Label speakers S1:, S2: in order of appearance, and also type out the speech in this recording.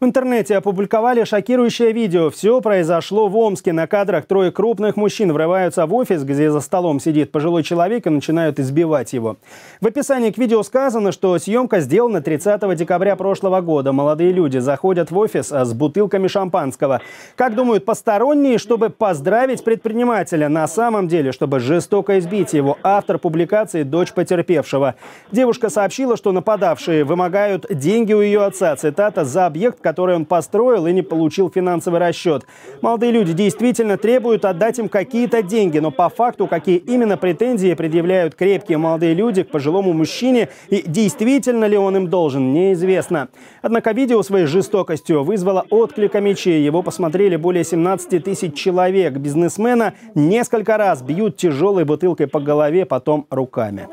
S1: В интернете опубликовали шокирующее видео. Все произошло в Омске. На кадрах трое крупных мужчин врываются в офис, где за столом сидит пожилой человек и начинают избивать его. В описании к видео сказано, что съемка сделана 30 декабря прошлого года. Молодые люди заходят в офис а с бутылками шампанского. Как думают посторонние, чтобы поздравить предпринимателя. На самом деле, чтобы жестоко избить его. Автор публикации – дочь потерпевшего. Девушка сообщила, что нападавшие вымогают деньги у ее отца. Цитата «За объект, которые он построил и не получил финансовый расчет. Молодые люди действительно требуют отдать им какие-то деньги, но по факту какие именно претензии предъявляют крепкие молодые люди к пожилому мужчине и действительно ли он им должен, неизвестно. Однако видео своей жестокостью вызвало отклика мечей. Его посмотрели более 17 тысяч человек. Бизнесмена несколько раз бьют тяжелой бутылкой по голове, потом руками.